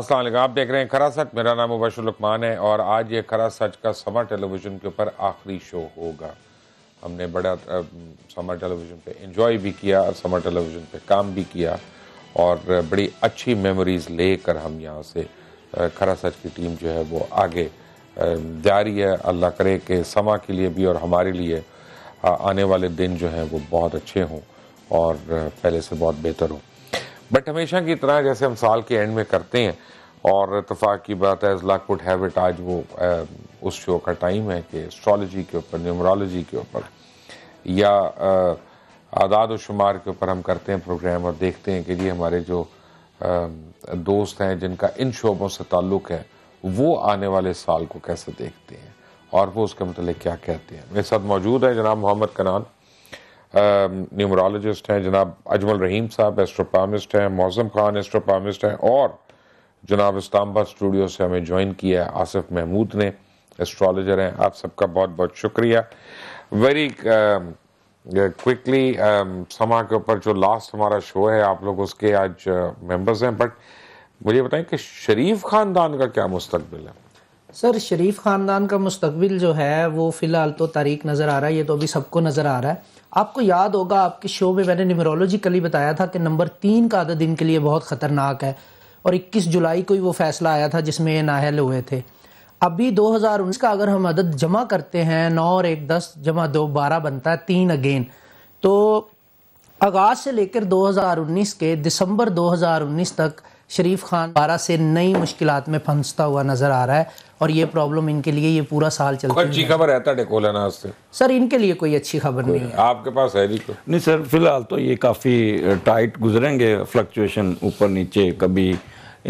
असल आप देख रहे हैं खरा सच मेरा नाम मुबशरलकमान है और आज ये खरा सच का समर टेलीविज़न के ऊपर आखिरी शो होगा हमने बड़ा समर टेलीविज़न पे इन्जॉय भी किया समर टेलीविज़न पे काम भी किया और बड़ी अच्छी मेमोरीज़ लेकर हम यहाँ से खरा सच की टीम जो है वो आगे जारी है अल्लाह करे के समा के लिए भी और हमारे लिए आने वाले दिन जो हैं वो बहुत अच्छे हों और पहले से बहुत बेहतर हों बट हमेशा की तरह जैसे हम साल के एंड में करते हैं और इतफाक़ की बात है अजलाक वुड हैव इट आज वो आ, उस शो का टाइम है कि एस्ट्रोलॉजी के ऊपर न्यूमरोलॉजी के ऊपर या आदाद शुमार के ऊपर हम करते हैं प्रोग्राम और देखते हैं कि जी हमारे जो आ, दोस्त हैं जिनका इन शोबों से ताल्लुक़ है वो आने वाले साल को कैसे देखते हैं और वो उसके मतलब क्या कहते हैं मेरे साथ मौजूद है जनाब मोहम्मद कनान न्यूमरोलॉजिस्ट um, हैं जनाब अजमल रहीम साहब एस्ट्रोपामिस्ट हैं मौजम खान एस्ट्रोपामिस्ट हैं और जनाब इस्तांबा स्टूडियो से हमें ज्वाइन किया है आसिफ महमूद ने एस्ट्रोलॉजर हैं आप सबका बहुत बहुत शुक्रिया वेरी क्विकली um, um, समा के ऊपर जो लास्ट हमारा शो है आप लोग उसके आज मेंबर्स uh, हैं बट मुझे बताएं कि शरीफ ख़ानदान का क्या मुस्तबिल है सर शरीफ ख़ानदान का मुस्तबिल जो है वो फ़िलहाल तो तारीख नज़र आ रहा है ये तो अभी सबको नज़र आ रहा है आपको याद होगा आपके शो में मैंने न्यूमरोलॉजिकली बताया था कि नंबर तीन का दिन इनके लिए बहुत ख़तरनाक है और 21 जुलाई को ही वो फैसला आया था जिसमें ये नाहल हुए थे अभी 2019 का अगर हम अदद जमा करते हैं नौ और एक दस जमा दो बारह बनता है तीन अगेन तो आगाज़ से लेकर 2019 के दिसंबर 2019 तक शरीफ खान बारह से नई मुश्किल में फंसता हुआ नजर आ रहा है और ये प्रॉब्लम इनके लिए ये पूरा साल चलता अच्छी खबर है सर इनके लिए कोई अच्छी खबर नहीं है आपके पास है नहीं नहीं सर फिलहाल तो ये काफ़ी टाइट गुजरेंगे फ्लक्चुएशन ऊपर नीचे कभी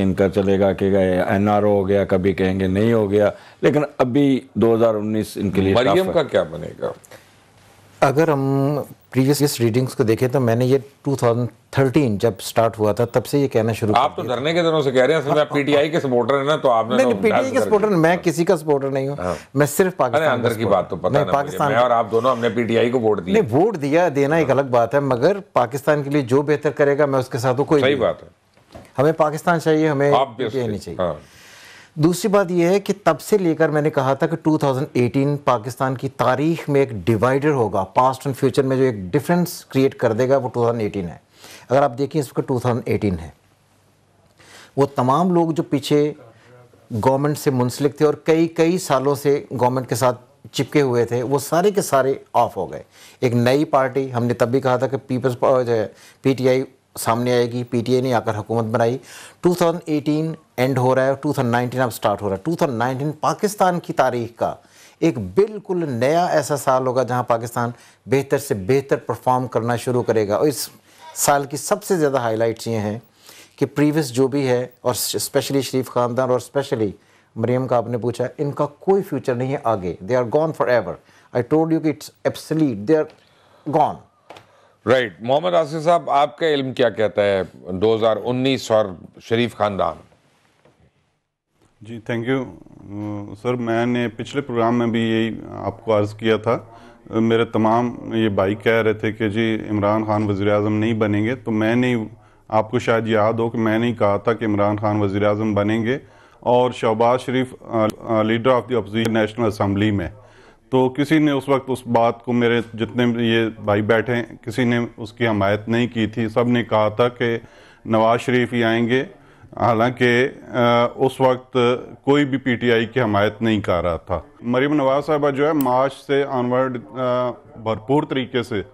इनका चलेगा कि एन हो गया कभी कहेंगे नहीं हो गया लेकिन अभी 2019 इनके लिए मरियम का क्या बनेगा अगर हम प्रीवियस रीडिंग्स को देखें तो मैंने ये 2013 जब स्टार्ट हुआ था तब से ये कहना शुरू आप तो धरने के दिनों से कह रहे हैं मैं पीटीआई हाँ। के सपोर्टर है ना तो आपने नहीं, तो नहीं पीटीआई के सपोर्टर मैं किसी का सपोर्टर नहीं हूँ हाँ। मैं सिर्फ पाकिस्तान अंदर की बात तो पता नहीं पाकिस्तान और आप दोनों हमने पीटीआई को वोट दिया वोट दिया देना एक हाँ। अलग बात है मगर पाकिस्तान के लिए जो बेहतर करेगा मैं उसके साथ कोई सही बात है हमें पाकिस्तान चाहिए हमें नहीं चाहिए दूसरी बात यह है कि तब से लेकर मैंने कहा था कि 2018 पाकिस्तान की तारीख में एक डिवाइडर होगा पास्ट एंड फ्यूचर में जो एक डिफरेंस क्रिएट कर देगा वो 2018 है अगर आप देखें वक्त 2018 है वो तमाम लोग जो पीछे गवर्नमेंट से मुंसलिक थे और कई कई सालों से गवर्नमेंट के साथ चिपके हुए थे वो सारे के सारे ऑफ हो गए एक नई पार्टी हमने तब भी कहा था कि पीपल्स जो है पीटीआई सामने आएगी पीटीए ने आकर हुकूमत बनाई 2018 एंड हो रहा है 2019 अब स्टार्ट हो रहा है 2019 पाकिस्तान की तारीख का एक बिल्कुल नया ऐसा साल होगा जहां पाकिस्तान बेहतर से बेहतर परफॉर्म करना शुरू करेगा और इस साल की सबसे ज़्यादा हाईलाइट्स ये हैं कि प्रीवियस जो भी है और स्पेशली शरीफ ख़ानदान और स्पेशली मरीम का आपने पूछा इनका कोई फ्यूचर नहीं है आगे they are gone forever I told you कि it's obsolete they are gone right Mohammad Asif sahab आपका इल्म क्या कहता है 2019 और शरीफ खानदान जी थैंक यू सर मैंने पिछले प्रोग्राम में भी यही आपको अर्ज़ किया था मेरे तमाम ये भाई कह रहे थे कि जी इमरान खान वजीर अजम नहीं बनेंगे तो मैंने आपको शायद याद हो कि मैंने ही कहा था कि इमरान खान वजीर अजम बनेंगे और Shehbaz Sharif leader of the opposition National Assembly में तो किसी ने उस वक्त उस बात को मेरे जितने ये भाई बैठे हैं किसी ने उसकी हमायत नहीं की थी सब ने कहा था कि नवाज शरीफ ही आएंगे हालांकि उस वक्त कोई भी पीटीआई की हमायत नहीं कर रहा था मरीम नवाज साहबा जो है मार्च से ऑनवर्ड भरपूर तरीके से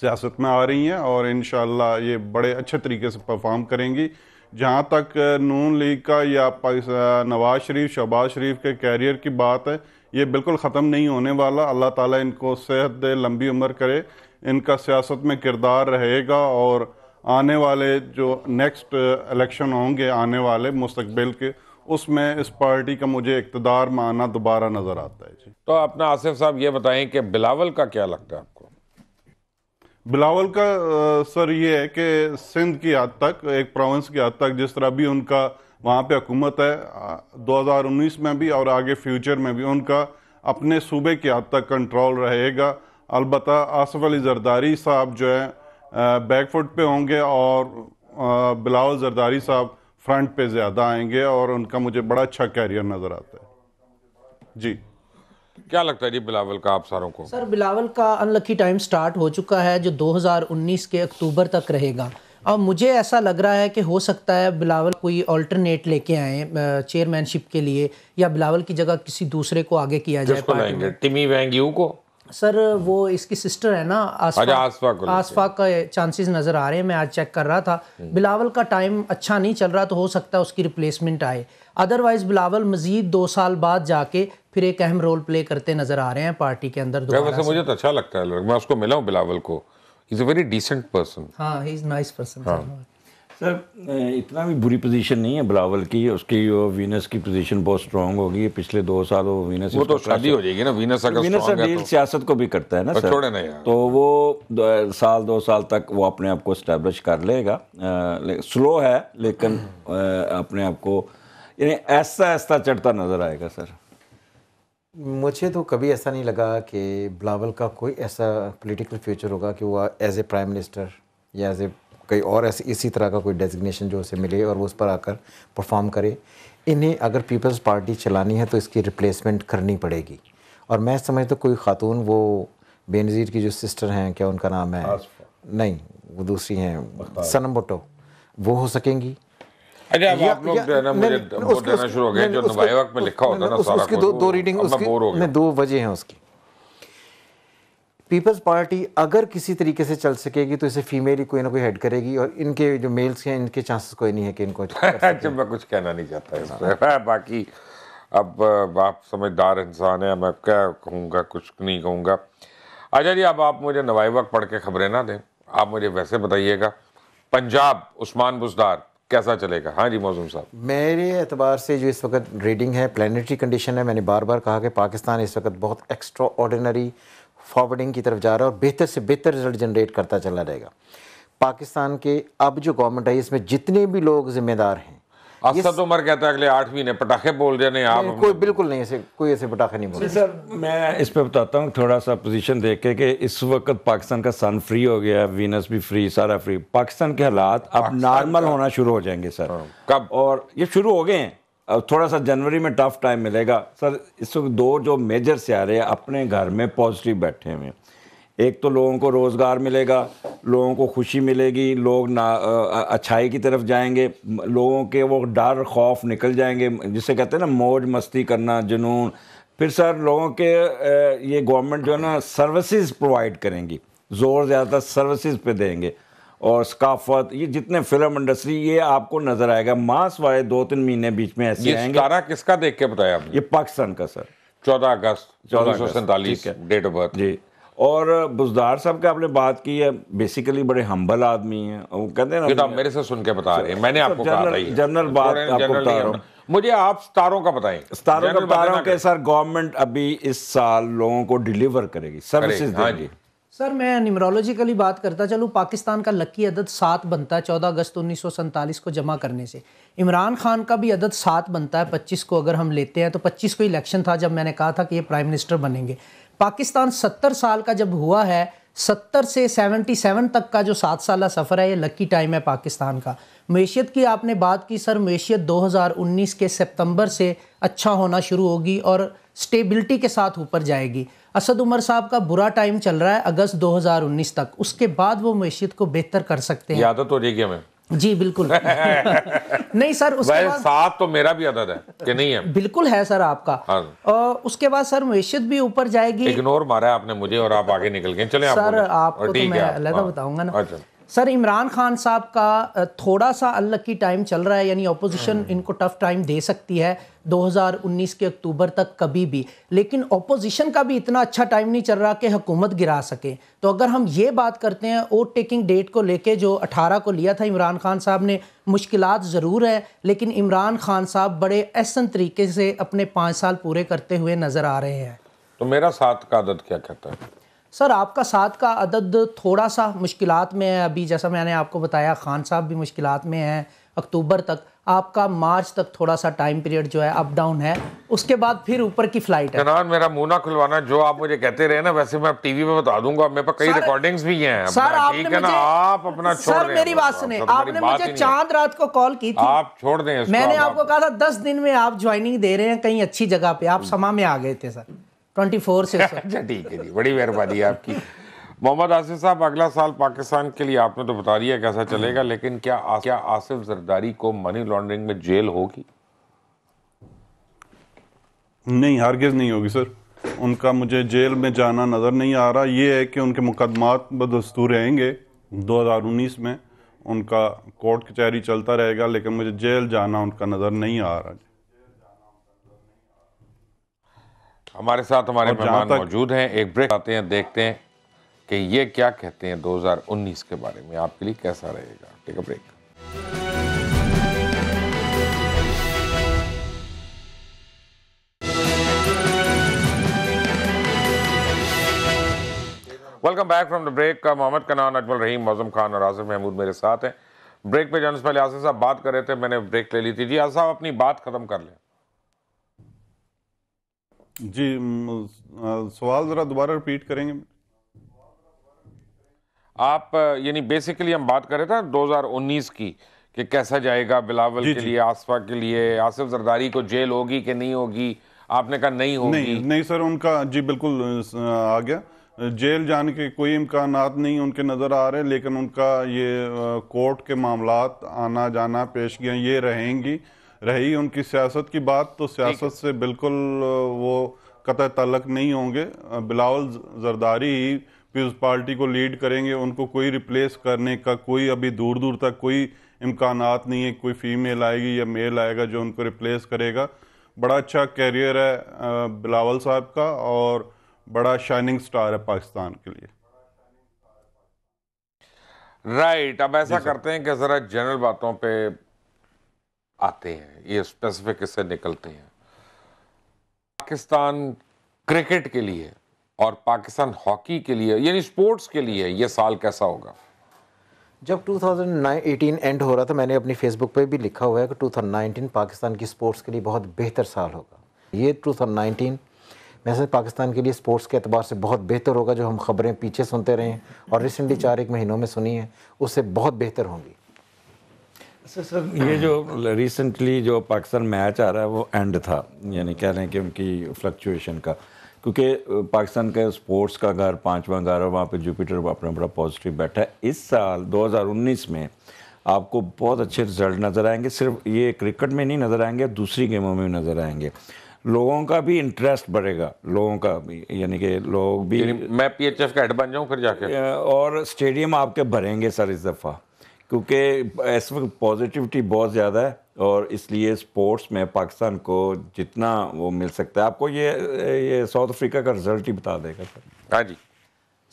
सियासत में आ रही हैं और इन ये बड़े अच्छे तरीके से परफॉर्म करेंगी जहाँ तक नून लीग का या नवाज शरीफ शहबाज शरीफ के कैरियर की बात है ये बिल्कुल ख़त्म नहीं होने वाला अल्लाह ताला इनको सेहत दे लंबी उम्र करे इनका सियासत में किरदार रहेगा और आने वाले जो नेक्स्ट इलेक्शन uh, होंगे आने वाले मुस्तबिल के उसमें इस पार्टी का मुझे इकतदार में आना दोबारा नज़र आता है जी तो अपना आसिफ साहब ये बताएं कि बिलावल का क्या लगता है आपको बिलावल का uh, सर ये है कि सिंध की हद तक एक प्रोविंस की हद तक जिस तरह भी उनका वहाँ पे हुकूमत है 2019 में भी और आगे फ्यूचर में भी उनका अपने सूबे की हद तक कंट्रोल रहेगा अलबत् आसफ़ अली जरदारी साहब जो है बैकफुट पे होंगे और बिलावल जरदारी साहब फ्रंट पे ज़्यादा आएंगे और उनका मुझे बड़ा अच्छा कैरियर नज़र आता है जी क्या लगता है जी बिलावल का आप सारों को सर बिलावल का अनलकी टाइम स्टार्ट हो चुका है जो 2019 के अक्टूबर तक रहेगा और मुझे ऐसा लग रहा है कि हो सकता है बिलावल कोई ऑल्टरनेट लेके आए चेयरमैनशिप के लिए या बिलावल की जगह किसी दूसरे को आगे किया जाए टिमी वेंग्यू को सर वो इसकी सिस्टर है ना आसफा अच्छा, आसफा, का चांसेस नज़र आ रहे हैं मैं आज चेक कर रहा था हम्म। बिलावल का टाइम अच्छा नहीं चल रहा तो हो सकता है उसकी रिप्लेसमेंट आए अदरवाइज बिलावल मजीद दो साल बाद जाके फिर एक अहम रोल प्ले करते नज़र आ रहे हैं पार्टी के अंदर वैसे मुझे तो अच्छा लगता है मैं उसको मिला हूँ बिलावल को इज हाँ, हाँ। अ वेरी डिसेंट पर्सन हाँ he is nice person sir इतना भी बुरी पोजीशन नहीं है बिलावल की उसकी वीनस की पोजीशन बहुत स्ट्रांग होगी पिछले दो साल वो वीनस वो तो शादी हो जाएगी ना वीनस अगर वीनस अगर डील तो। सियासत को भी करता है ना सर छोड़े नहीं तो वो दो, साल दो साल तक वो अपने आप को स्टैब्लिश कर लेगा ले, स्लो है लेकिन अपने आप को यानी ऐसा ऐसा चढ़ता नजर आएगा सर मुझे तो कभी ऐसा नहीं लगा कि बिलावल का कोई ऐसा पॉलिटिकल फ्यूचर होगा कि वो एज ए प्राइम मिनिस्टर या एज ए कई और ऐसे इसी तरह का कोई डेजिग्नेशन जो उसे मिले और वो उस पर आकर परफॉर्म करे इन्हें अगर पीपल्स पार्टी चलानी है तो इसकी रिप्लेसमेंट करनी पड़ेगी और मैं समझता तो कोई ख़ातून वो बेनज़ीर की जो सिस्टर हैं क्या उनका नाम है नहीं वो दूसरी हैं सनम भुटो वो हो सकेंगी अरे अब आप लोग मुझे देना शुरू हो गए जो नवायक में लिखा होता ना सारा उसकी दो दो रीडिंग उसकी दो वजह हैं उसकी पीपल्स पार्टी अगर किसी तरीके से चल सकेगी तो इसे फीमेल ही कोई ना कोई हेड करेगी और इनके जो मेल्स हैं इनके चांसेस कोई नहीं है कि इनको अच्छा मैं कुछ कहना नहीं चाहता है बाकी अब आप समझदार इंसान है मैं क्या कहूँगा कुछ नहीं कहूँगा अच्छा जी अब आप मुझे नवाई वक्त पढ़ के खबरें ना दें आप मुझे वैसे बताइएगा पंजाब उस्मान बुजदार कैसा चलेगा हाँ जी मौजूद साहब मेरे एतबार से जो इस वक्त रीडिंग है प्लानटरी कंडीशन है मैंने बार बार कहा कि पाकिस्तान इस वक्त बहुत एक्स्ट्रा ऑर्डिनरी फॉरवर्डिंग की तरफ जा रहा है और बेहतर से बेहतर रिजल्ट जनरेट करता चला रहेगा पाकिस्तान के अब जो गवर्नमेंट आई इसमें जितने भी लोग ज़िम्मेदार हैं असद तो कहता तो है अगले आठ महीने पटाखे बोल रहे आप कोई बिल्कुल नहीं ऐसे कोई ऐसे पटाखे नहीं बोल रहे सर मैं इस पर बताता हूँ थोड़ा सा पोजीशन देख के कि इस वक्त पाकिस्तान का सन फ्री हो गया वीनस भी फ्री सारा फ्री पाकिस्तान के हालात अब नॉर्मल होना शुरू हो जाएंगे सर हाँ, कब और ये शुरू हो गए हैं अब थोड़ा सा जनवरी में टफ टाइम मिलेगा सर इस वक्त दो जो मेजर से आ रहे हैं अपने घर में पॉजिटिव बैठे हुए हैं एक तो लोगों को रोज़गार मिलेगा लोगों को खुशी मिलेगी लोग ना अच्छाई की तरफ जाएंगे लोगों के वो डर खौफ निकल जाएंगे जिसे कहते हैं ना मौज मस्ती करना जुनून फिर सर लोगों के ये गवर्नमेंट जो है ना सर्विसेज प्रोवाइड करेंगी ज़ोर ज़्यादातर सर्विसेज पे देंगे और सकाफत ये जितने फिल्म इंडस्ट्री ये आपको नजर आएगा मास वाले दो तीन महीने बीच में ऐसे आएंगे सारा किसका देख के बताया ये पाकिस्तान का सर चौदह अगस्त चौदह सौ सैंतालीस डेट ऑफ बर्थ जी और बुजदार साहब का आपने बात की है बेसिकली बड़े हम्बल आदमी हैं वो कहते हैं ना तो मेरे से सुन के बता रहे हैं मैंने आपको जनरल जनरल बात आपको बता रहा हूँ मुझे आप स्टारों का बताएं स्टारों का बता रहा हूँ कि सर गवर्नमेंट अभी इस साल लोगों को डिलीवर करेगी सर्विसेज हाँ देगी सर मैं न्यूमरोलॉजिकली बात करता चलूँ पाकिस्तान का लकी अदद सात बनता है चौदह अगस्त उन्नीस को जमा करने से इमरान खान का भी अदद सात बनता है पच्चीस को अगर हम लेते हैं तो पच्चीस को इलेक्शन था जब मैंने कहा था कि ये प्राइम मिनिस्टर बनेंगे पाकिस्तान सत्तर साल का जब हुआ है सत्तर से सेवेंटी सेवन तक का जो सात साल सफ़र है ये लकी टाइम है पाकिस्तान का मीशियत की आपने बात की सर मीशियत 2019 के सितंबर से अच्छा होना शुरू होगी और स्टेबिलिटी के साथ ऊपर जाएगी असद उमर साहब का बुरा टाइम चल रहा है अगस्त 2019 तक उसके बाद वो मैशियत को बेहतर कर सकते हैं आदत हो जाएगी हमें जी बिल्कुल नहीं सर उसके बाद साथ तो मेरा भी अदद है कि नहीं है बिल्कुल है सर आपका आ, हाँ। उसके बाद सर मैशत भी ऊपर जाएगी इग्नोर मारा है आपने मुझे और आप आगे निकल गए चले सर तो आप तो मैं अलग बताऊंगा ना अच्छा। सर इमरान खान साहब का थोड़ा सा अलग की टाइम चल रहा है यानी अपोजिशन हम्म। इनको टफ टाइम दे सकती है 2019 के अक्टूबर तक कभी भी लेकिन अपोजिशन का भी इतना अच्छा टाइम नहीं चल रहा कि हुकूमत गिरा सके तो अगर हम ये बात करते हैं ओवर टेकिंग डेट को लेके जो 18 को लिया था इमरान खान साहब ने मुश्किल ज़रूर है लेकिन इमरान खान साहब बड़े अहसन तरीके से अपने पाँच साल पूरे करते हुए नज़र आ रहे हैं तो मेरा साथ का आदत क्या कहता है सर आपका साथ का अदद थोड़ा सा मुश्किल में है अभी जैसा मैंने आपको बताया खान साहब भी मुश्किल में हैं अक्टूबर तक आपका मार्च तक थोड़ा सा टाइम पीरियड जो है अप डाउन है उसके बाद फिर ऊपर की फ्लाइट है जनाब मेरा मुंह ना खुलवाना जो आप मुझे कहते रहे ना वैसे मैं टीवी पे बता दूंगा मेरे पास कई रिकॉर्डिंग्स भी हैं सर आपने ना आप अपना छोड़ सर मेरी बात सुने तो आपने मुझे चांद रात को कॉल की थी आप छोड़ दें मैंने आपको कहा था दस दिन में आप ज्वाइनिंग दे रहे हैं कहीं अच्छी जगह पे आप हम्म। समा में आ गए थे सर ट्वेंटी फोर से अच्छा ठीक है जी बड़ी मेहरबानी आपकी मोहम्मद आसिफ साहब अगला साल पाकिस्तान के लिए आपने तो बता दिया कैसा चलेगा लेकिन क्या आ, क्या आसिफ जरदारी को मनी लॉन्ड्रिंग में जेल होगी नहीं हरगिज नहीं होगी सर उनका मुझे जेल में जाना नज़र नहीं आ रहा ये है कि उनके मुकदमात बदस्तूर रहेंगे 2019 में उनका कोर्ट कचहरी चलता रहेगा लेकिन मुझे जेल जाना उनका नज़र नहीं आ रहा हमारे साथ हमारे मेहमान मौजूद हैं एक ब्रेक आते हैं देखते हैं कि ये क्या कहते हैं 2019 के बारे में आपके लिए कैसा रहेगा take a break welcome back from the break का मोहम्मद कनान अजमल रहीम मौजम खान और आसिफ महमूद मेरे साथ हैं ब्रेक पे जाने से पहले आसिफ साहब बात कर रहे थे मैंने ब्रेक ले ली थी जी आसिफ साहब अपनी बात ख़त्म कर लें जी सवाल ज़रा दोबारा रिपीट करेंगे आप यानी बेसिकली हम बात कर रहे थे 2019 की कि कैसा जाएगा बिलावल के लिए आसफा के लिए आसिफ जरदारी को जेल होगी कि नहीं होगी आपने कहा नहीं होगी नहीं नहीं सर उनका जी बिल्कुल आ गया जेल जाने के कोई इम्कान नहीं उनके नज़र आ रहे लेकिन उनका ये कोर्ट के मामला आना जाना पेशगियाँ ये रहेंगी रही उनकी सियासत की बात तो सियासत से बिल्कुल वो कत तलक नहीं होंगे बिलावल जरदारी ही पीपल्स पार्टी को लीड करेंगे उनको कोई रिप्लेस करने का कोई अभी दूर दूर तक कोई इम्कान नहीं है कोई फीमेल आएगी या मेल आएगा जो उनको रिप्लेस करेगा बड़ा अच्छा कैरियर है बिलावल साहब का और बड़ा शाइनिंग स्टार है पाकिस्तान के लिए राइट right, अब ऐसा करते हैं कि ज़रा जनरल बातों पे आते हैं ये स्पेसिफिक इससे निकलते हैं पाकिस्तान क्रिकेट के लिए और पाकिस्तान हॉकी के लिए यानी स्पोर्ट्स के लिए ये साल कैसा होगा जब 2018 एंड हो रहा था मैंने अपनी फेसबुक पे भी लिखा हुआ है कि 2019 पाकिस्तान की स्पोर्ट्स के लिए बहुत बेहतर साल होगा ये 2019 वैसे पाकिस्तान के लिए स्पोर्ट्स के अतबार से बहुत बेहतर होगा जो हम खबरें पीछे सुनते रहे हैं और रिसेंटली चार एक महीनों में सुनी है उससे बहुत बेहतर होंगी सर सर ये जो रिसेंटली जो पाकिस्तान मैच आ रहा है वो एंड था यानी कह रहे हैं कि उनकी फ्लक्चुएशन का क्योंकि पाकिस्तान का स्पोर्ट्स का घर पाँचवा घर है वहाँ पर जुपिटर अपना बड़ा पॉजिटिव बैठा है इस साल 2019 में आपको बहुत अच्छे रिजल्ट नज़र आएंगे सिर्फ ये क्रिकेट में नहीं नज़र आएंगे दूसरी गेमों में भी नज़र आएंगे लोगों का भी इंटरेस्ट बढ़ेगा लोगों का भी यानी कि लोग भी मैं पीएचएफ का हेड बन जाऊँ फिर जाके और स्टेडियम आपके भरेंगे सर इस दफ़ा क्योंकि इस वक्त पॉजिटिविटी बहुत ज़्यादा है और इसलिए स्पोर्ट्स में पाकिस्तान को जितना वो मिल सकता है आपको ये ये साउथ अफ्रीका का रिजल्ट ही बता देगा सर हाँ जी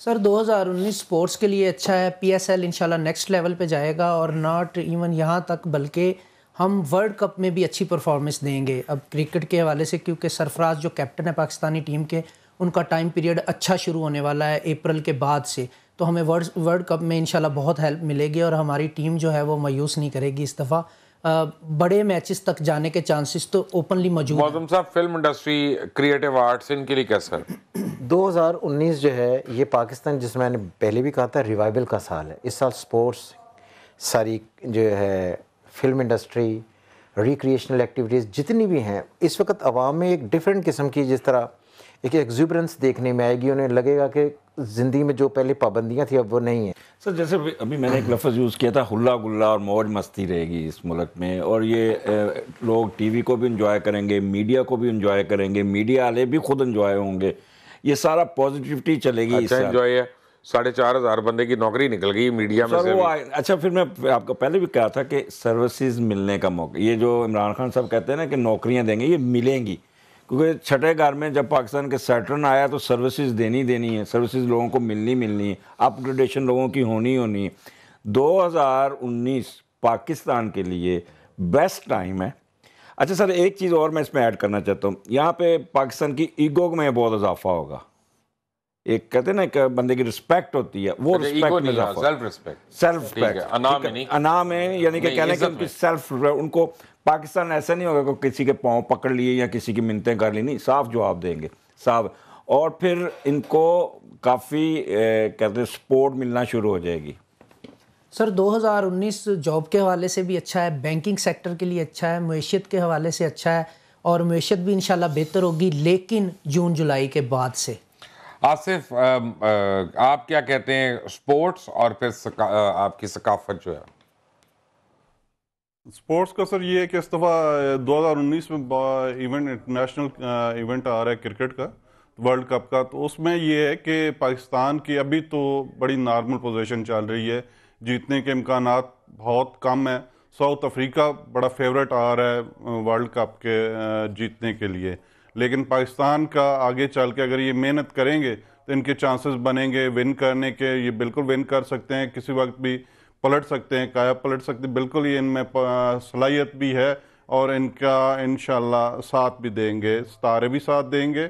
सर 2019 स्पोर्ट्स के लिए अच्छा है पी एस एल इंशाल्लाह नेक्स्ट लेवल पे जाएगा और नॉट इवन यहाँ तक बल्कि हम वर्ल्ड कप में भी अच्छी परफॉर्मेंस देंगे अब क्रिकेट के हवाले से क्योंकि सरफराज जो कैप्टन है पाकिस्तानी टीम के उनका टाइम पीरियड अच्छा शुरू होने वाला है अप्रैल के बाद से तो हमें वर्ल्ड वर्ल्ड कप में इंशाल्लाह बहुत हेल्प मिलेगी और हमारी टीम जो है वो मायूस नहीं करेगी इस दफ़ा बड़े मैचेस तक जाने के चांसेस तो ओपनली मौजूद मौजूद साहब फिल्म इंडस्ट्री क्रिएटिव आर्ट्स इनके लिए कैसा है 2019 जो है ये पाकिस्तान जिसमें मैंने पहले भी कहा था रिवाइवल का साल है इस साल स्पोर्ट्स सारी जो है फिल्म इंडस्ट्री रिक्रिएशनल एक्टिविटीज़ जितनी भी हैं इस वक्त आवाम में एक डिफरेंट किस्म की जिस तरह एक एग्जूबरेंस देखने में आएगी उन्हें लगेगा कि ज़िंदगी में जो पहले पाबंदियाँ थी अब वो नहीं है सर जैसे अभी मैंने एक लफ्ज़ यूज़ किया था हुल्ला गुल्ला और मौज मस्ती रहेगी इस मुल्क में और ये लोग लोग टीवी को भी इंजॉय करेंगे मीडिया को भी इंजॉय करेंगे मीडिया वाले भी खुद इंजॉय होंगे ये सारा पॉजिटिविटी चलेगी अच्छा इंजॉय है साढ़े चार हज़ार बंदे की नौकरी निकल गई मीडिया में वो अच्छा फिर मैं आपको पहले भी कहा था कि सर्विसेज मिलने का मौका ये जो इमरान खान साहब कहते हैं ना कि नौकरियां देंगे ये मिलेंगी क्योंकि छठे घर में जब पाकिस्तान के सैटर्न आया तो सर्विसेज देनी देनी है सर्विसेज लोगों को मिलनी मिलनी है अपग्रेडेशन लोगों की होनी होनी है 2019 पाकिस्तान के लिए बेस्ट टाइम है अच्छा सर एक चीज़ और मैं इसमें ऐड करना चाहता हूँ यहाँ पे पाकिस्तान की ईगो में बहुत इजाफा होगा एक कहते ना एक बंदे की रिस्पेक्ट होती है वो रिस्पेक्ट अच्छा, में सेल्फ रिस्पेक्ट सेल्फ रिस्पेक्ट अनाम अनाम है यानी कि कहने का उनकी सेल्फ उनको पाकिस्तान ऐसा नहीं होगा कि किसी के पाँव पकड़ लिए या किसी की मिनतें कर ली नहीं साफ जवाब देंगे साफ और फिर इनको काफ़ी कहते सपोर्ट मिलना शुरू हो जाएगी सर 2019 जॉब के हवाले से भी अच्छा है बैंकिंग सेक्टर के लिए अच्छा है मीशत के हवाले से अच्छा है और मीशत भी इन बेहतर होगी लेकिन जून जुलाई के बाद से आसिफ आ, आ, आप क्या कहते हैं स्पोर्ट्स और फिर आपकी सकाफत जो है स्पोर्ट्स का सर ये है कि इस दफ़ा उन्नीस में इवेंट इंटरनेशनल इवेंट आ रहा है क्रिकेट का वर्ल्ड कप का तो उसमें ये है कि पाकिस्तान की अभी तो बड़ी नॉर्मल पोजीशन चल रही है जीतने के इम्कान बहुत कम है साउथ अफ्रीका बड़ा फेवरेट आ रहा है वर्ल्ड कप के जीतने के लिए लेकिन पाकिस्तान का आगे चल के अगर ये मेहनत करेंगे तो इनके चांसेस बनेंगे विन करने के ये बिल्कुल विन कर सकते हैं किसी वक्त भी पलट सकते हैं काया पलट सकते बिल्कुल ही इनमें सलाहियत भी है और इनका इन साथ भी देंगे सितारे भी साथ देंगे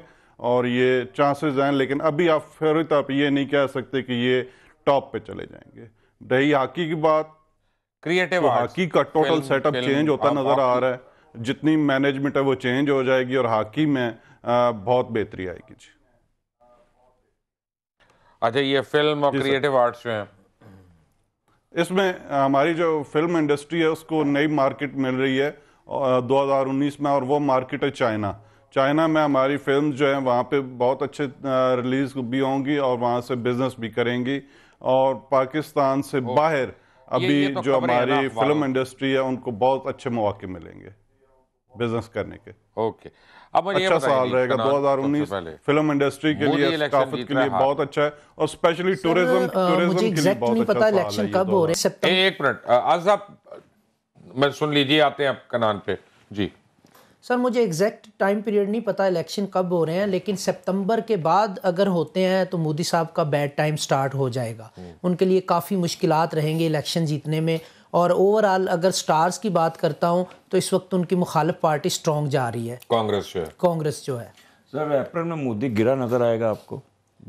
और ये चांसेस हैं लेकिन अभी आप फिर तौर ये नहीं कह सकते कि ये टॉप पे चले जाएंगे रही हाकी की बात क्रिएटिव तो हाकी का टोटल सेटअप चेंज होता नज़र आ रहा है जितनी मैनेजमेंट है वो चेंज हो जाएगी और हॉकी में बहुत बेहतरी आएगी जी अच्छा ये फिल्म और क्रिएटिव आर्ट्स में इसमें हमारी जो फिल्म इंडस्ट्री है उसको नई मार्केट मिल रही है 2019 में और वो मार्केट है चाइना चाइना में हमारी फिल्म जो है वहाँ पे बहुत अच्छे रिलीज भी होंगी और वहाँ से बिजनेस भी करेंगी और पाकिस्तान से बाहर अभी ये, ये तो जो हमारी फिल्म इंडस्ट्री है उनको बहुत अच्छे मौके मिलेंगे बिजनेस करने के ओके अब अच्छा साल रहेगा 2019 फिल्म इंडस्ट्री के लिए सकाफत के लिए बहुत अच्छा है और स्पेशली टूरिज्म टूरिज्म के लिए बहुत अच्छा पता इलेक्शन कब हो रहे हैं एक मिनट आज आप मैं सुन लीजिए आते हैं आपका नाम पे जी सर मुझे एग्जैक्ट टाइम पीरियड नहीं पता इलेक्शन कब हो रहे हैं लेकिन सितंबर के बाद अगर होते हैं तो मोदी साहब का बैड टाइम स्टार्ट हो जाएगा हम्म। उनके लिए काफ़ी मुश्किल रहेंगे इलेक्शन जीतने में और ओवरऑल अगर स्टार्स की बात करता हूँ तो इस वक्त उनकी मुखालफ पार्टी स्ट्रॉन्ग जा रही है कांग्रेस जो है कांग्रेस जो है सर अप्रैल में मोदी गिरा नज़र आएगा आपको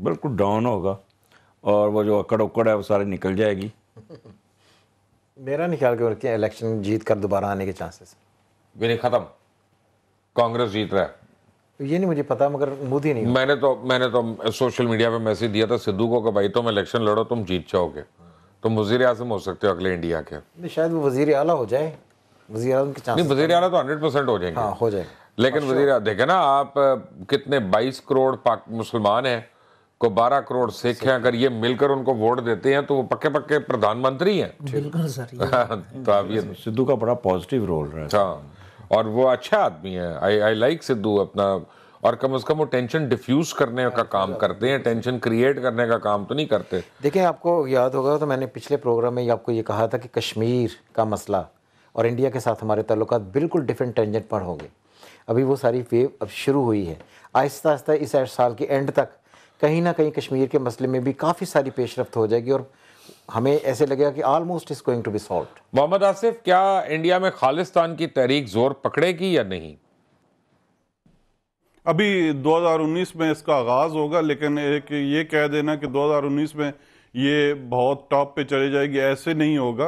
बिल्कुल डाउन होगा और वो जो अकड़ उकड़ है वो सारी निकल जाएगी मेरा नहीं ख्याल कि इलेक्शन जीत कर दोबारा आने के चांसेस मेरे ख़त्म कांग्रेस जीत रहा है ये नहीं मुझे पता मगर मोदी नहीं मैंने तो मैंने तो सोशल मीडिया पे मैसेज दिया था सिद्धू को कि भाई तुम इलेक्शन लड़ो तुम जीत जाओगे तुम तो वजीर आजम हो सकते हो अगले इंडिया के शायद वो वजीर अला हो जाए वजी अजम के चांस नहीं वजीर अला तो हंड्रेड परसेंट हो जाएंगे हाँ हो जाए लेकिन हाँ, वजीर देखे ना आप कितने बाईस करोड़ पाक मुसलमान हैं को बारह करोड़ सिख हैं अगर ये मिलकर उनको वोट देते हैं तो वो पक्के पक्के प्रधानमंत्री हैं हाँ, तो आप ये सिद्धू का बड़ा पॉजिटिव रोल रहा है हाँ, और वो अच्छा आदमी है आई आई लाइक सिद्धू अपना और कम से कम वो टेंशन डिफ्यूज करने का हाँ, काम हाँ, करते हैं टेंशन हाँ। क्रिएट करने का काम तो नहीं करते देखिए आपको याद होगा तो मैंने पिछले प्रोग्राम में आपको ये कहा था कि कश्मीर का मसला और इंडिया के साथ हमारे ताल्लुक बिल्कुल डिफरेंट टेंशन पर होंगे अभी वो सारी वेव अब शुरू हुई है आहिस्ता आहिस्ता इस साल के एंड तक कहीं ना कहीं कश्मीर के मसले में भी काफ़ी सारी पेशरफ हो जाएगी और हमें ऐसे लगेगा कि almost is going to be solve Mohammad Asif क्या इंडिया में खालिस्तान की तहरीक जोर पकड़ेगी या नहीं अभी 2019 में इसका आगाज़ होगा लेकिन एक ये कह देना कि 2019 में ये बहुत टॉप पे चले जाएगी ऐसे नहीं होगा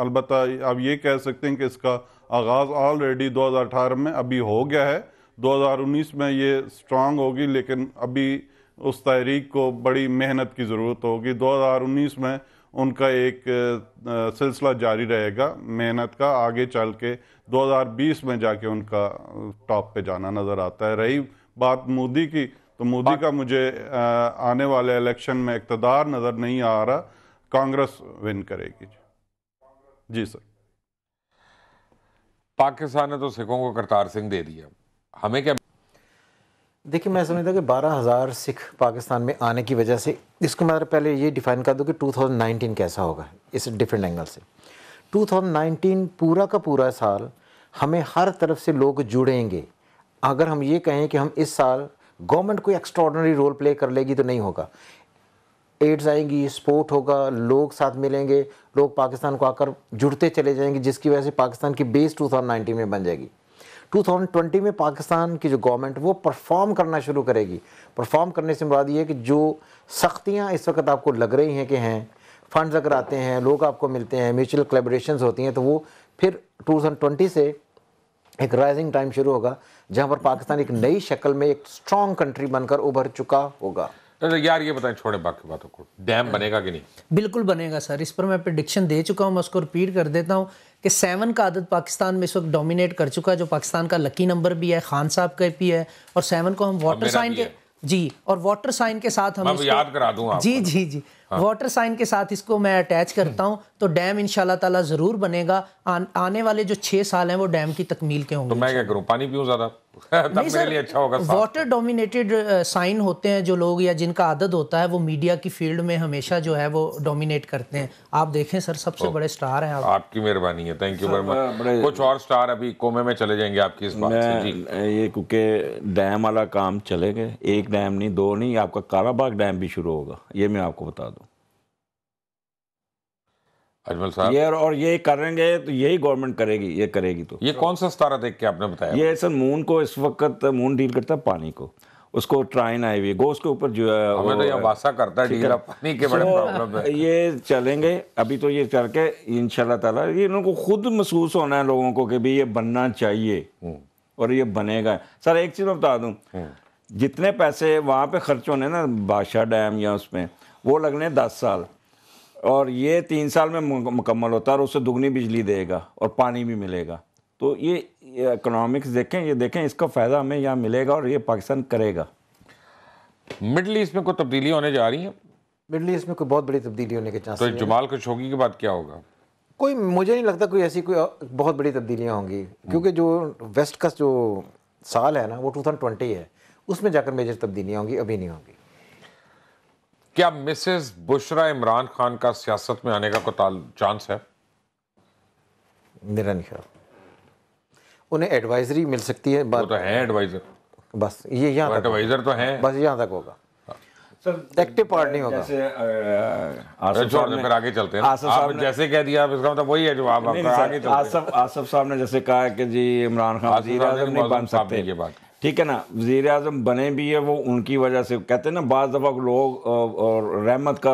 अलबत् आप ये कह सकते हैं कि इसका आगाज़ ऑलरेडी 2018 में अभी हो गया है 2019 में ये स्ट्रांग होगी लेकिन अभी उस तहरीक को बड़ी मेहनत की ज़रूरत होगी 2019 में उनका एक सिलसिला जारी रहेगा मेहनत का आगे चल के 2020 में जाके उनका टॉप पे जाना नज़र आता है रही बात मोदी की तो मोदी का मुझे आने वाले इलेक्शन में इकतदार नज़र नहीं आ रहा कांग्रेस विन करेगी जी सर पाकिस्तान ने तो सिखों को करतार सिंह दे दिया हमें क्या देखिए मैं समझता हूँ कि बारह हज़ार सिख पाकिस्तान में आने की वजह से इसको मैं पहले ये डिफ़ाइन कर दूँ कि 2019 कैसा होगा इस डिफरेंट एंगल से 2019 पूरा का पूरा साल हमें हर तरफ से लोग जुड़ेंगे अगर हम ये कहें कि हम इस साल गवर्नमेंट कोई एक्स्ट्रॉडनरी रोल प्ले कर लेगी तो नहीं होगा एड्स आएंगी स्पोर्ट होगा लोग साथ मिलेंगे लोग पाकिस्तान को आकर जुड़ते चले जाएंगे जिसकी वजह से पाकिस्तान की बेस 2019 में बन जाएगी 2020 में पाकिस्तान की जो गवर्नमेंट वो परफॉर्म करना शुरू करेगी परफॉर्म करने से मुराद ये है कि जो सख्तियाँ इस वक्त आपको लग रही हैं कि हैं फंड्स अगर आते हैं लोग आपको मिलते हैं म्यूचुअल कलेब्रेशन होती हैं तो वो फिर 2020 से एक राइजिंग टाइम शुरू होगा जहाँ पर पाकिस्तान एक नई शक्ल में एक स्ट्रॉन्ग कंट्री बनकर उभर चुका होगा तो यार ये बताएं छोड़े बाकी बातों को डैम बनेगा कि नहीं बिल्कुल बनेगा सर इस पर मैं प्रडिक्शन दे चुका हूँ मैं उसको रिपीट कर देता हूँ कि सेवन का आदत पाकिस्तान में इस वक्त डोमिनेट कर चुका है जो पाकिस्तान का लकी नंबर भी है खान साहब का भी है और सेवन को हम वाटर साइन के जी और वाटर साइन के साथ हम याद करा दूँ जी जी जी वाटर हाँ। साइन के साथ इसको मैं अटैच करता हूँ तो डैम इन ताला ज़रूर बनेगा आने वाले जो छः साल हैं वो डैम की तकमील के होंगे तो मैं क्या करूँ पानी पीऊँ ज़्यादा अच्छा होगा वाटर डोमिनेटेड साइन होते हैं जो लोग या जिनका आदत होता है वो मीडिया की फील्ड में हमेशा जो है वो डोमिनेट करते हैं आप देखें सर सबसे तो बड़े स्टार हैं आप आपकी मेहरबानी है थैंक यू वेरी मच कुछ और स्टार अभी कोमे में चले जाएंगे आपकी इस बात से जी ये क्योंकि डैम वाला काम चले गए एक डैम नहीं दो नहीं आपका काराबाग डैम भी शुरू होगा ये मैं आपको बता दूँ अजमल साहब ये और ये करेंगे तो यही गवर्नमेंट करेगी ये करेगी तो ये कौन सा सतारा देख के आपने बताया ये सर मून को इस वक्त मून डील करता है पानी को उसको ट्राइन आई हुई है के ऊपर जो है हमें हाँ, तो वासा करता है पानी के बड़े प्रॉब्लम है ये चलेंगे अभी तो ये चल के इन तला ये इनको खुद महसूस होना है लोगों को कि भाई ये बनना चाहिए हम्म। और ये बनेगा सर एक चीज़ मैं बता दूँ हम्म। जितने पैसे वहाँ पे खर्च होने ना बादशाह डैम या उसमें वो लगने दस साल और ये तीन साल में मुकम्मल होता है और उससे दुगनी बिजली देगा और पानी भी मिलेगा तो ये इकोनॉमिक्स देखें ये देखें इसका फ़ायदा हमें यहाँ मिलेगा और ये पाकिस्तान करेगा मिडल ईस्ट में कोई तब्दीली होने जा रही है मिडल ईस्ट में कोई बहुत बड़ी तब्दीली होने के चांस तो जमाल होगी के बाद क्या होगा कोई मुझे नहीं लगता कोई ऐसी कोई बहुत बड़ी तब्दीलियाँ होंगी क्योंकि जो वेस्ट का जो साल है ना वो टू है उसमें जाकर मेजर तब्दीलियाँ होंगी अभी नहीं होंगी क्या मिसेस बुशरा इमरान खान का सियासत में आने का कोई चांस है मेरा नहीं ख्याल उन्हें एडवाइजरी मिल सकती है वो तो है एडवाइजर बस ये यहाँ एडवाइजर तो है बस यहाँ तक होगा एक्टिव पार्ट नहीं होगा फिर आगे चलते हैं आसफ साहब जैसे कह दिया आप इसका मतलब वही है जवाब आसफ आसफ साहब ने जैसे कहा कि जी इमरान खान वजीर आजम नहीं बन सकते ये बात ठीक है ना वजीर अजम बने भी है वो उनकी वजह से कहते हैं ना बाज़ दफ़ा लोग और रहमत का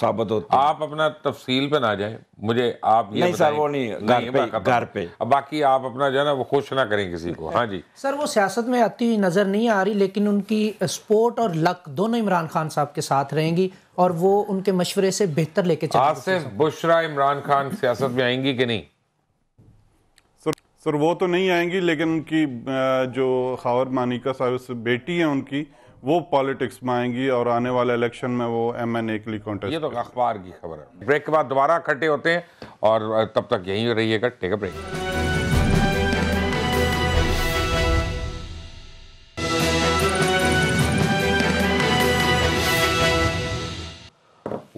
साबित होता है आप अपना तफसील पे ना जाए मुझे आप ये नहीं सर वो नहीं घर पे घर पे अब बाकी आप अपना जो है ना वो खुश ना करें किसी को हाँ जी सर वो सियासत में आती नज़र नहीं आ रही लेकिन उनकी स्पोर्ट और लक दोनों इमरान खान साहब के साथ रहेंगी और वो उनके मशवरे से बेहतर लेके चलेंगे बुशरा इमरान खान सियासत में आएंगी कि नहीं सर वो तो नहीं आएंगी लेकिन उनकी जो खावर मानिका साहब बेटी है उनकी वो पॉलिटिक्स में आएंगी और आने वाले इलेक्शन में वो एम एन ए के लिए कॉन्टेस्ट ये तो अखबार की खबर है ब्रेक के बाद दोबारा इकट्ठे होते हैं और तब तक यहीं रहिएगा take break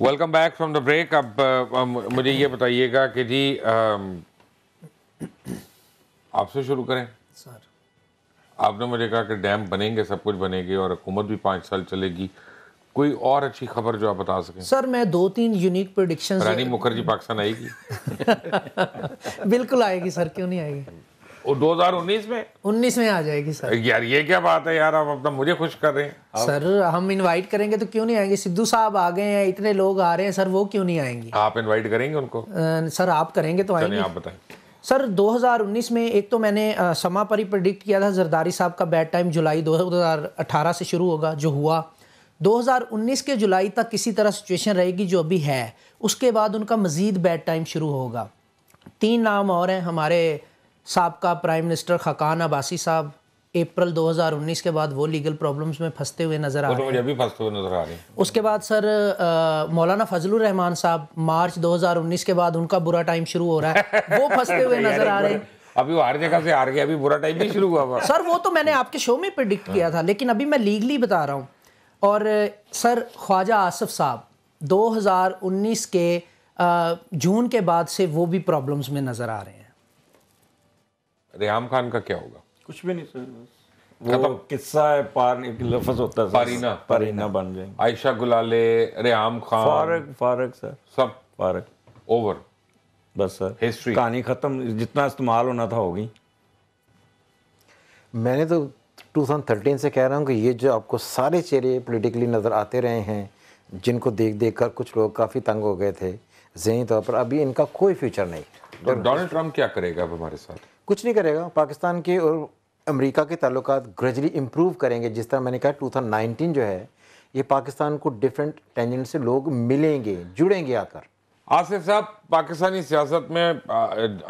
welcome back from the break अब मुझे ये बताइएगा कि जी आपसे शुरू करें सर आपने मुझे कहा कि डैम बनेंगे सब कुछ बनेंगे और हुकूमत भी पाँच साल चलेगी कोई और अच्छी खबर जो आप बता सकें सर मैं दो तीन यूनिक प्रोडिक्शन रानी मुखर्जी पाकिस्तान आएगी बिल्कुल आएगी सर क्यों नहीं आएगी वो 2019 में 19 में आ जाएगी सर यार ये क्या बात है यार आप अपना मुझे खुश कर रहे हैं आप... सर हम इनवाइट करेंगे तो क्यों नहीं आएंगे सिद्धू साहब आ गए हैं इतने लोग आ रहे हैं सर वो क्यों नहीं आएंगे आप इनवाइट करेंगे उनको आ, सर आप करेंगे तो आएंगे आप बताएं सर 2019 में एक तो मैंने समा ही प्रडिक्ट किया था जरदारी साहब का बैड टाइम जुलाई 2018 से शुरू होगा जो हुआ 2019 के जुलाई तक किसी तरह सिचुएशन रहेगी जो अभी है उसके बाद उनका मज़ीद बैड टाइम शुरू होगा तीन नाम और हैं हमारे सबका प्राइम मिनिस्टर खकान अबासी साहब अप्रैल 2019 के बाद वो लीगल प्रॉब्लम्स में फंसते हुए नज़र आ तो रहे हैं भी फंसते हुए नज़र आ रहे हैं उसके बाद सर मौलाना फजलुर रहमान साहब मार्च 2019 के बाद उनका बुरा टाइम शुरू हो रहा है वो फंसते हुए नज़र आ रहे हैं अभी वो हर जगह से हार गया अभी बुरा टाइम भी शुरू हुआ सर वो तो मैंने आपके शो में प्रिडिक्ट किया था लेकिन अभी मैं लीगली बता रहा हूँ और सर ख्वाजा आसफ साहब दो के जून के बाद से वो भी प्रॉब्लम्स में नज़र आ रहे हैं रेहम खान का क्या होगा कुछ भी नहीं सर वो किस्सा है पार एक लफ्ज होता है परीना परीना बन जाएंगे आयशा गुलाले रेयाम खान फारक फारक सर सब फारक ओवर बस सर हिस्ट्री कहानी ख़त्म जितना इस्तेमाल होना था होगी मैंने तो 2013 से कह रहा हूँ कि ये जो आपको सारे चेहरे पोलिटिकली नज़र आते रहे हैं जिनको देख देख कर कुछ लोग काफ़ी तंग हो गए थे जहनी तौर पर अभी इनका कोई फ्यूचर नहीं तो डोनाल्ड ट्रंप क्या करेगा हमारे साथ कुछ नहीं करेगा पाकिस्तान के और अमेरिका के ताल्लुक ग्रेजुअली इंप्रूव करेंगे जिस तरह मैंने कहा टू जो है ये पाकिस्तान को डिफरेंट टेंजेंट से लोग मिलेंगे जुड़ेंगे आकर आसिफ साहब पाकिस्तानी सियासत में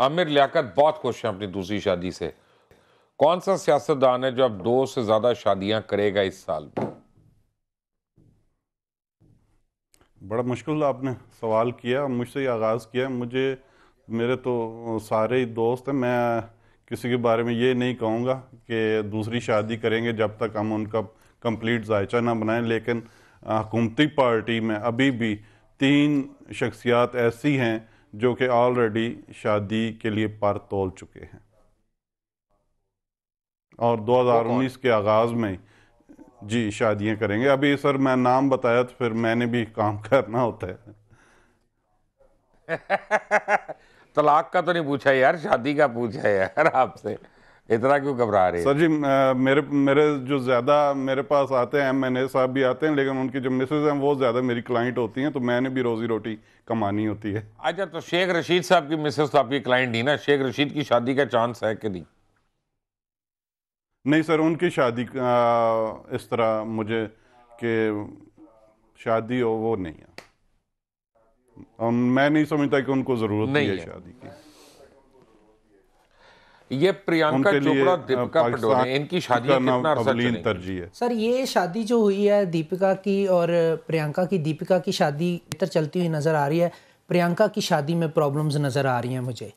आमिर लियाकत बहुत खुश हैं अपनी दूसरी शादी से कौन सा सियासतदान है जो अब दो से ज़्यादा शादियां करेगा इस साल बड़ा मुश्किल आपने सवाल किया मुझसे आगाज़ किया मुझे मेरे तो सारे ही दोस्त हैं मैं किसी के बारे में ये नहीं कहूँगा कि दूसरी शादी करेंगे जब तक हम उनका कंप्लीट जायचा ना बनाएं लेकिन हुकूमती पार्टी में अभी भी तीन शख्सियात ऐसी हैं जो कि ऑलरेडी शादी के लिए पर तोल चुके हैं और 2019 तो के आगाज़ में जी शादियां करेंगे अभी सर मैं नाम बताया तो फिर मैंने भी काम करना होता है तलाक का तो नहीं पूछा यार शादी का पूछा यार आपसे इतना क्यों घबरा रहे सर जी मेरे मेरे जो ज़्यादा मेरे पास आते हैं एम एन ए साहब भी आते हैं लेकिन उनकी जो मिसेज हैं वो ज़्यादा मेरी क्लाइंट होती हैं तो मैंने भी रोज़ी रोटी कमानी होती है अच्छा तो शेख रशीद साहब की मिसेज तो आपकी क्लाइंट ही ना शेख रशीद की शादी का चांस है कि नहीं नहीं सर उनकी शादी आ, इस तरह मुझे कि शादी हो वो नहीं है और मैं नहीं समझता कि उनको जरूरत नहीं है शादी की ये प्रियंका चोपड़ा दीपिका पडुकोण इनकी शादी कितना तरजीह है सर ये शादी जो हुई है दीपिका की और प्रियंका की दीपिका की शादी बेहतर चलती हुई नजर आ रही है प्रियंका की शादी में प्रॉब्लम्स नजर आ रही हैं मुझे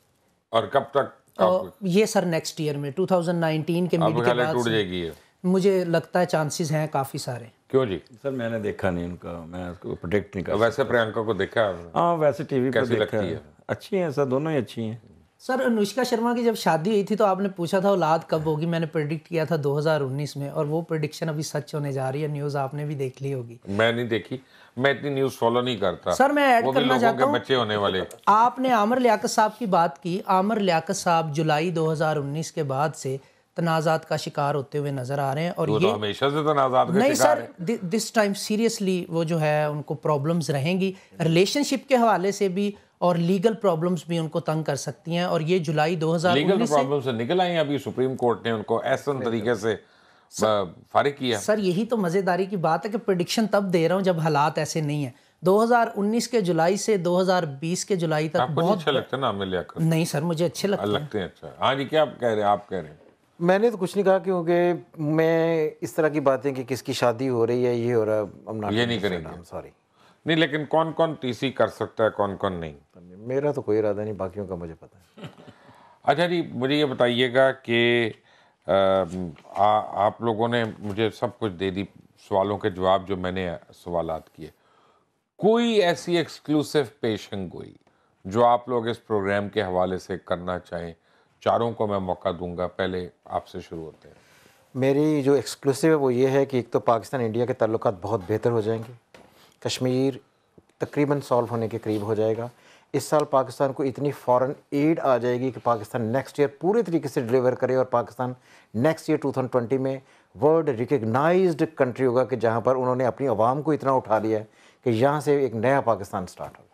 और कब तक और ये सर नेक्स्ट ईयर में 2019 के मिड के बाद टूट जाएगी मुझे लगता है चांसेस हैं काफ़ी सारे क्यों जी सर मैंने देखा नहीं उनका मैं उसको प्रोटेक्ट नहीं कर तो वैसे प्रियंका को देखा हाँ वैसे टीवी पर देखा है अच्छी हैं सर दोनों ही अच्छी हैं सर अनुष्का शर्मा की जब शादी हुई थी तो आपने पूछा था औलाद कब होगी मैंने प्रेडिक्ट किया था 2019 में और वो प्रेडिक्शन अभी सच होने जा रही है न्यूज़ आपने भी देख ली होगी मैं नहीं देखी मैं इतनी न्यूज़ फॉलो नहीं करता सर मैं ऐड करना चाहता हूँ बच्चे होने वाले आपने आमर लियाकत साहब की बात की आमर लियाकत साहब जुलाई 2019 के बाद से तनाज़ात का शिकार होते हुए नज़र आ रहे हैं और तो ये हमेशा से तनाज़ात नहीं sir the, this time seriously वो जो है उनको प्रॉब्लम्स रहेंगी रिलेशनशिप के हवाले से भी और लीगल प्रॉब्लम्स भी उनको तंग कर सकती हैं और ये जुलाई दो हज़ार लीगल प्रॉब्लम से निकल आई अभी सुप्रीम कोर्ट ने उनको ऐसा तरीके से फारिग किया सर यही तो मज़ेदारी की बात है कि प्रडिक्शन तब दे रहा हूँ जब हालात ऐसे नहीं है 2019 के जुलाई से 2020 के जुलाई तक बहुत अच्छा लगता है ना मिले नहीं सर मुझे अच्छे लगते, लगते हैं अच्छा हाँ जी क्या आप कह रहे हैं आप कह रहे हैं मैंने तो कुछ नहीं कहा क्योंकि मैं इस तरह की बातें कि किसकी शादी हो रही है ये हो रहा है ये नहीं करेंगे सॉरी नहीं लेकिन कौन कौन टीसी कर सकता है कौन कौन नहीं मेरा तो कोई इरादा नहीं बाकियों का मुझे पता है अच्छा जी मुझे ये बताइएगा कि आप लोगों ने मुझे सब कुछ दे दी सवालों के जवाब जो मैंने सवाल किए कोई ऐसी एक्सक्लूसिव पेशन गोई जो आप लोग इस प्रोग्राम के हवाले से करना चाहें चारों को मैं मौका दूंगा पहले आपसे शुरू होते हैं मेरी जो एक्सक्लूसिव है वो ये है कि एक तो पाकिस्तान इंडिया के तल्लक बहुत बेहतर हो जाएंगे कश्मीर तकरीबन सॉल्व होने के करीब हो जाएगा इस साल पाकिस्तान को इतनी फॉरेन एड आ जाएगी कि पाकिस्तान नेक्स्ट ईयर पूरे तरीके से डिलीवर करे और पाकिस्तान नेक्स्ट ईयर 2020 में वर्ल्ड रिकगनाइज्ड कंट्री होगा कि जहाँ पर उन्होंने अपनी आवाम को इतना उठा लिया है कि यहाँ से एक नया पाकिस्तान स्टार्ट होगा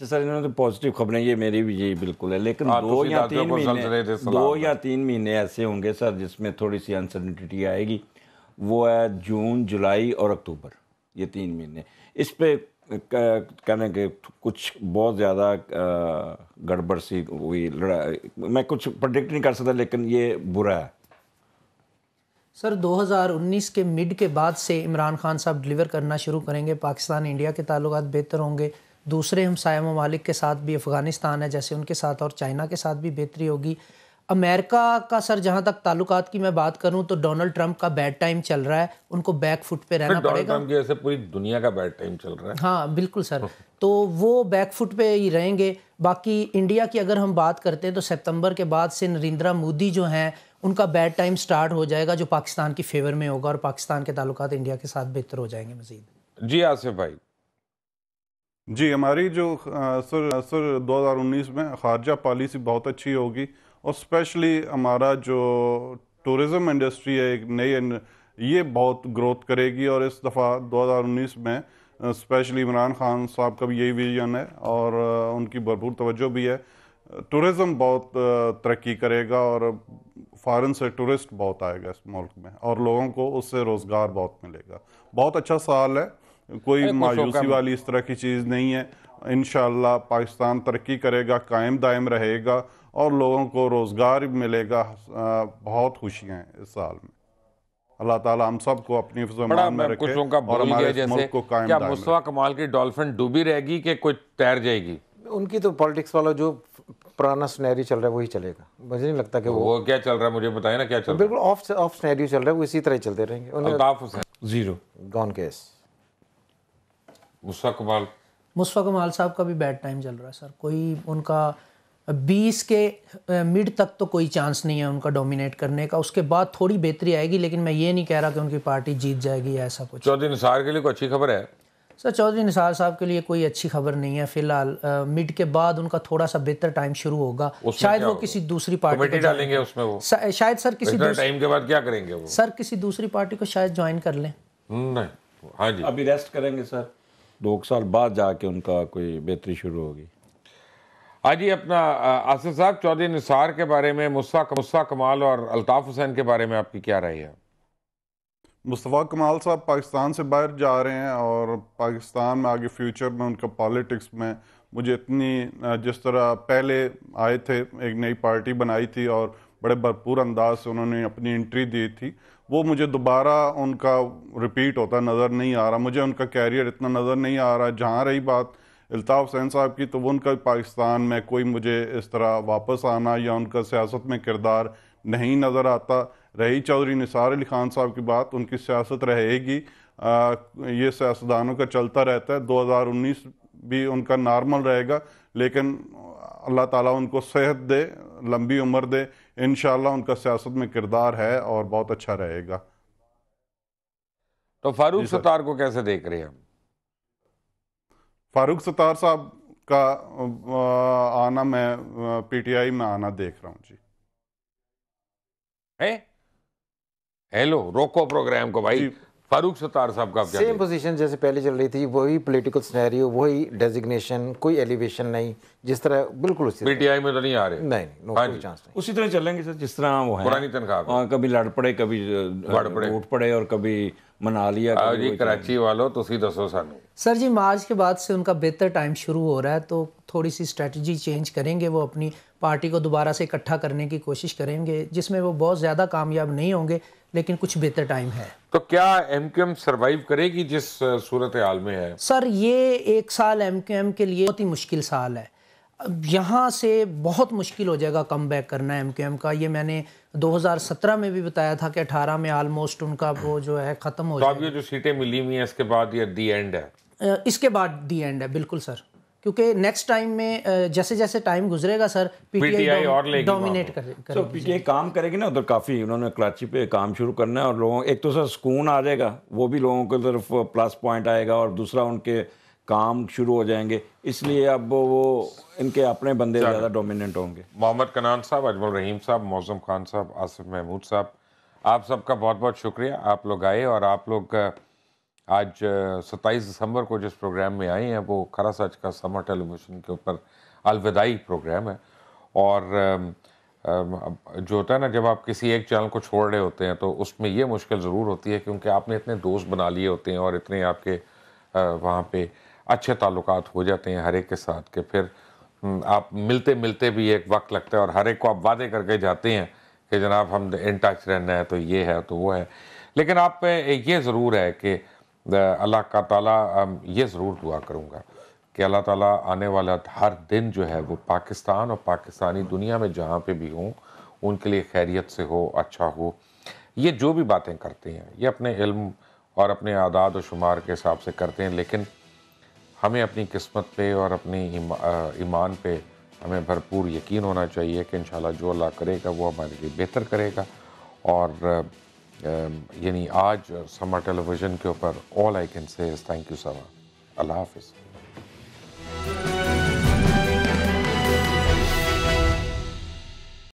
अच्छा सर इन्होंने तो पॉजिटिव खबरें ये मेरी भी यही बिल्कुल है लेकिन हाँ, तो दो या तीन महीने दो या तीन महीने ऐसे होंगे सर जिसमें थोड़ी सी अनसर्टिनिटी आएगी वो है जून जुलाई और अक्टूबर ये तीन महीने इस पर कहने के कुछ बहुत ज़्यादा गड़बड़ सी हुई लड़ाई मैं कुछ प्रडिक्ट नहीं कर सकता लेकिन ये बुरा है सर 2019 के मिड के बाद से इमरान खान साहब डिलीवर करना शुरू करेंगे पाकिस्तान इंडिया के ताल्लुक बेहतर होंगे दूसरे हमसाया ममालिक के साथ भी अफ़गानिस्तान है जैसे उनके साथ और चाइना के साथ भी बेहतरी होगी अमेरिका का सर जहां तक ताल्लुकात की मैं बात करूं तो डोनाल्ड ट्रंप का बैड टाइम चल रहा है उनको बैक फुट पे रहना पड़ेगा की ऐसे पूरी दुनिया का बैड टाइम चल रहा है हाँ बिल्कुल सर हाँ। तो वो बैक फुट पे ही रहेंगे बाकी इंडिया की अगर हम बात करते हैं तो सितंबर के बाद से नरेंद्र मोदी जो हैं उनका बैड टाइम स्टार्ट हो जाएगा जो पाकिस्तान की फेवर में होगा और पाकिस्तान के ताल्लुक इंडिया के साथ बेहतर हो जाएंगे मजीद जी आसिफ भाई जी हमारी जो सर सर 2019 में खारजा पॉलिसी बहुत अच्छी होगी और स्पेशली हमारा जो टूरिज़म इंडस्ट्री है एक नई ये बहुत ग्रोथ करेगी और इस दफ़ा 2019 में स्पेशली इमरान खान साहब का भी यही विजन है और उनकी भरपूर तवज्जो भी है टूरिज़म बहुत तरक्की करेगा और फ़ारन से टूरिस्ट बहुत आएगा इस मुल्क में और लोगों को उससे रोज़गार बहुत मिलेगा बहुत अच्छा साल है कोई मायूसी वाली इस तरह की चीज़ नहीं है इन पाकिस्तान तरक्की करेगा कायम दायम रहेगा और लोगों को रोज़गार मिलेगा बहुत खुशियाँ हैं इस साल में अल्लाह ताला हम सब को अपनी में जैसे को क्या कमाल की डॉल्फिन डूबी रहेगी कि कोई तैर जाएगी उनकी तो पॉलिटिक्स वाला जो पुराना स्नैरियो चल रहा है वही चलेगा मुझे नहीं लगता कि वो, वो क्या चल रहा है मुझे बताए ना क्या चल रहा है बिल्कुल ऑफ ऑफ चल रहा है वो इसी तरह चलते रहेंगे जीरो गॉन केस मुस्फा कमाल मुस्फा कमाल साहब का भी बैड टाइम चल रहा है सर कोई उनका बीस के मिड तक तो कोई चांस नहीं है उनका डोमिनेट करने का उसके बाद थोड़ी बेहतरी आएगी लेकिन मैं ये नहीं कह रहा कि उनकी पार्टी जीत जाएगी ऐसा कुछ चौधरी निसार के लिए कोई अच्छी खबर है सर चौधरी निसार साहब के लिए कोई अच्छी खबर नहीं है फिलहाल मिड के बाद उनका थोड़ा सा बेहतर टाइम शुरू होगा शायद वो किसी दूसरी पार्टी डालेंगे उसमें वो शायद सर किसी टाइम के बाद क्या करेंगे सर किसी दूसरी पार्टी को शायद ज्वाइन कर लें नहीं हाँ जी अभी रेस्ट करेंगे सर दो साल बाद जाके उनका कोई बेहतरी शुरू होगी आजी अपना आसिफ साहब चौधरी निसार के बारे में मुस्ा मुस्ा कमाल और अल्ताफ़ हुसैन के बारे में आपकी क्या राय है मुस्तफ़ा कमाल साहब पाकिस्तान से बाहर जा रहे हैं और पाकिस्तान में आगे फ्यूचर में उनका पॉलिटिक्स में मुझे इतनी जिस तरह पहले आए थे एक नई पार्टी बनाई थी और बड़े भरपूर अंदाज से उन्होंने अपनी एंट्री दी थी वो मुझे दोबारा उनका रिपीट होता नज़र नहीं आ रहा मुझे उनका कैरियर इतना नज़र नहीं आ रहा जहाँ रही बात अल्ताफ़ हुसैन साहब की तो उनका पाकिस्तान में कोई मुझे इस तरह वापस आना या उनका सियासत में किरदार नहीं नज़र आता रही चौधरी निसार अली खान साहब की बात उनकी सियासत रहेगी ये सियासतदानों का चलता रहता है 2019 भी उनका नॉर्मल रहेगा लेकिन अल्लाह ताला उनको सेहत दे लंबी उम्र दे इन उनका सियासत में किरदार है और बहुत अच्छा रहेगा तो फारूक सतार को कैसे देख रहे हैं फारूक सतार साहब का आना मैं पीटीआई में आना देख रहा हूं जी है हेलो रोको प्रोग्राम को भाई फारूक सतार साहब का सेम पोजीशन जैसे पहले चल रही थी वही पॉलिटिकल स्नैरियो वही डेजिग्नेशन कोई एलिवेशन नहीं जिस तरह बिल्कुल उसी पीटीआई में तो नहीं आ रहे नहीं नो हाँ कोई चांस नहीं उसी तरह चलेंगे सर जिस तरह वो है पुरानी तनख्वाह हाँ, कभी लड़ पड़े कभी लड़ पड़े उठ पड़े और कभी मना लिया जी कराची वालों ਤੁਸੀਂ ਦੱਸੋ ਸਾਨੂੰ सर जी मार्च के बाद से उनका बेहतर टाइम शुरू हो रहा है तो थोड़ी सी स्ट्रेटजी चेंज करेंगे वो अपनी पार्टी को दोबारा से इकट्ठा करने की कोशिश करेंगे जिसमें वो बहुत ज़्यादा कामयाब नहीं होंगे लेकिन कुछ बेहतर टाइम है तो क्या एम क्यू एम सर्वाइव करेगी जिस सूरत हाल में है सर ये एक साल एम क्यू एम के लिए बहुत ही मुश्किल साल है यहाँ से बहुत मुश्किल हो जाएगा कम बैक करना एम क्यू एम का ये मैंने 2017 में भी बताया था कि 18 में आलमोस्ट उनका वो जो है ख़त्म हो तो जाएगा जो सीटें मिली हुई हैं इसके बाद ये दी एंड है इसके बाद दी एंड है बिल्कुल सर क्योंकि नेक्स्ट टाइम में जैसे जैसे टाइम गुजरेगा सर पीटीआई और डोमिनेट करेगी तो पीटीआई काम करेगी ना उधर काफ़ी उन्होंने कराची पे काम शुरू करना है और लोगों एक तो सर सुकून आ जाएगा वो भी लोगों के तरफ प्लस पॉइंट आएगा और दूसरा उनके काम शुरू हो जाएंगे इसलिए अब वो इनके अपने बंदे ज़्यादा डोमिनेंट होंगे मोहम्मद कनान साहब अजमल रहीम साहब मौजम खान साहब आसिफ महमूद साहब आप सबका बहुत बहुत शुक्रिया आप लोग आए और आप लोग आज सत्ताईस दिसंबर को जिस प्रोग्राम में आए हैं वो खरा सच का समर टेलीविज़न के ऊपर अलविदाई प्रोग्राम है और जो होता है ना जब आप किसी एक चैनल को छोड़ रहे होते हैं तो उसमें ये मुश्किल ज़रूर होती है क्योंकि आपने इतने दोस्त बना लिए होते हैं और इतने आपके वहाँ पे अच्छे ताल्लुकात हो जाते हैं हर एक के साथ के फिर हम्म, आप मिलते मिलते भी एक वक्त लगता है और हर एक को आप वादे करके जाते हैं कि जनाब हम इन टच रहना है तो ये है तो वो है लेकिन आप ये ज़रूर है कि अल्लाह का ताला ये ज़रूर दुआ करूँगा कि अल्लाह ताला आने वाला हर दिन जो है वो पाकिस्तान और पाकिस्तानी दुनिया में जहाँ पे भी हों उनके लिए खैरियत से हो अच्छा हो ये जो भी बातें करते हैं ये अपने इल्म और अपने आदाद व शुमार के हिसाब से करते हैं लेकिन हमें अपनी किस्मत पे और अपनी ईमान पे हमें भरपूर यकीन होना चाहिए कि इन जो अल्लाह करेगा वो हमारे लिए बेहतर करेगा और यानी आज समर टेलीविज़न के ऊपर all I can say thank you Samaa अल्लाह हाफिज़